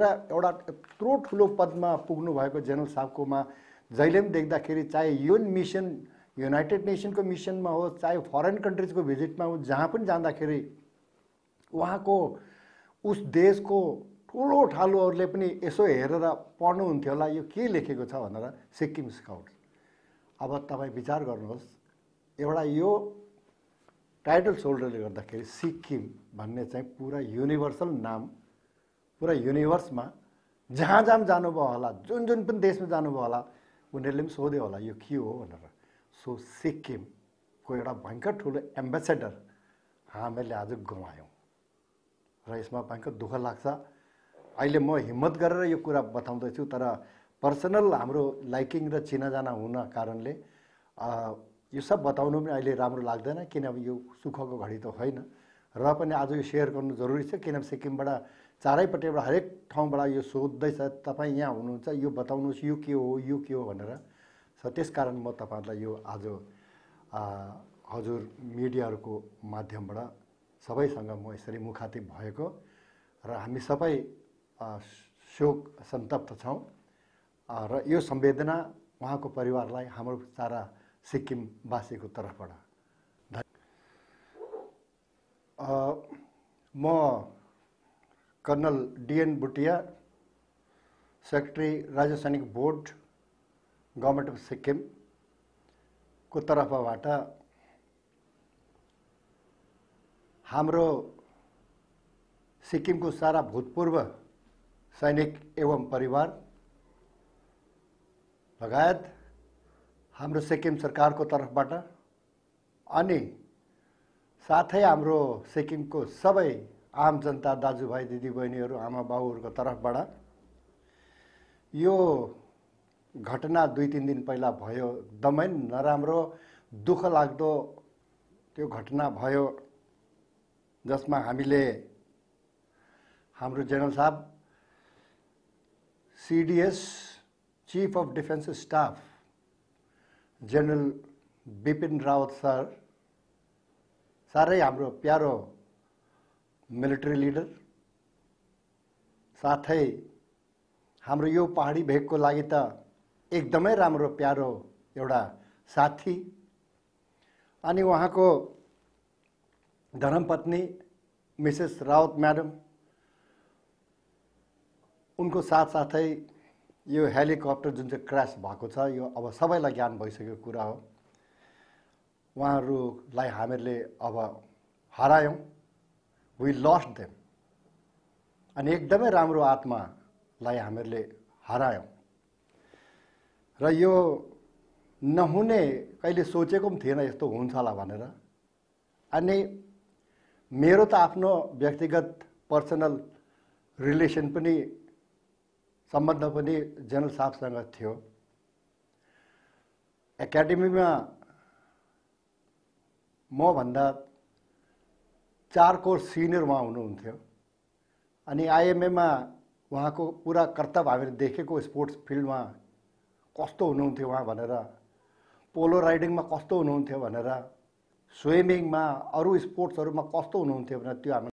र एउटा यत्रो ठुलो पदमा पुग्नु भएको जेनरल साहबकोमा जहिले पनि देख्दाखेरि चाहे युएन मिसन युनाइटेड नेसनको मिसनमा होस् चाहे फरेन कन्ट्रिजको भिजिटमा होस् जहाँ पनि जाँदाखेरि उहाँको उस देशको ठुलो ठालुहरूले पनि यसो हेरेर पढ्नुहुन्थ्यो होला यो के लेखेको छ भनेर सिक्किम स्काउट अब तपाईँ विचार गर्नुहोस् एउटा यो टाइटल सोल्डरले गर्दाखेरि सिक्किम भन्ने चाहिँ पुरा युनिभर्सल नाम पुरा युनिभर्समा जहाँ जहाँ जानुभयो होला जुन जुन पनि देशमा जानुभयो होला उनीहरूले पनि सोध्यो होला यो के हो भनेर सो सिक्किमको एउटा भयङ्कर ठुलो एम्बेसेडर हामीले आज गुमायौँ र यसमा भयङ्कर दुःख लाग्छ अहिले म हिम्मत गरेर यो कुरा बताउँदैछु तर पर्सनल हाम्रो लाइकिङ र चिनाजाना हुन कारणले यो सब बताउनु पनि अहिले राम्रो लाग्दैन किनभने यो सुखको घडी त होइन र पनि आज यो सेयर गर्नु जरुरी छ किनभने सिक्किमबाट चारैपट्टिबाट हरेक ठाउँबाट यो सोध्दैछ तपाईँ यहाँ हुनुहुन्छ यो बताउनुहोस् यो के हो यो के हो भनेर सो त्यस कारण म तपाईँहरूलाई यो आज हजुर मिडियाहरूको माध्यमबाट सबैसँग म यसरी मुखातिब भएको र हामी सबै शोक सन्तप्त छौँ र यो संवेदना उहाँको परिवारलाई हाम्रो सारा सिक्किमवासीको तर्फबाट म कर्नल डीएन बुटिया सेक्रेटरी राज्य सैनिक बोर्ड गवर्नमेंट अफ बा हम सिक्किम को सारा भूतपूर्व सैनिक एवं परिवार लगायत हम सिक्किम सरकार को तरफ बा साथ ही हम सिक्किम को सब आम जनता दाजू भाई दीदी बहनी आमा के तर्फबाट यो घटना दुई तीन दिन पैला भो एकदम नराम्रो दुख लाग्दो तो घटना भो जिसमें हमी हम जेनरल साहब CDS chief of defence staff general Bipin Rawat sir साह्रै हाम्रो प्यारो मिलिट्री लिडर साथै हाम्रो यो पहाडी भेगको लागि त एकदमै राम्रो प्यारो एउटा साथी अनि उहाँको धर्मपत्नी मिसेस रावत म्याडम उनको साथसाथै यो हेलिकप्टर जुन चाहिँ क्रास भएको छ यो अब सबैलाई ज्ञान भइसकेको कुरा हो उहाँहरूलाई हामीहरूले अब हरायौँ वी लस्ट देम अनि एकदमै राम्रो आत्मालाई हामीहरूले हरायौँ र यो नहुने कहिले सोचेको पनि थिएन यस्तो हुन्छ होला भनेर अनि मेरो त आफ्नो व्यक्तिगत पर्सनल रिलेसन पनि सम्बन्ध पनि जेनरल साहबसँग थियो एकाडेमीमा मभन्दा चार कोर्स सिनियर उहाँ हुनुहुन्थ्यो अनि आइएमएमा उहाँको पुरा कर्तव्य हामीले देखेको स्पोर्ट्स फिल्डमा कस्तो हुनुहुन्थ्यो उहाँ भनेर पोलो राइडिङमा कस्तो हुनुहुन्थ्यो भनेर स्विमिङमा अरू स्पोर्ट्सहरूमा कस्तो हुनुहुन्थ्यो भनेर त्यो हामी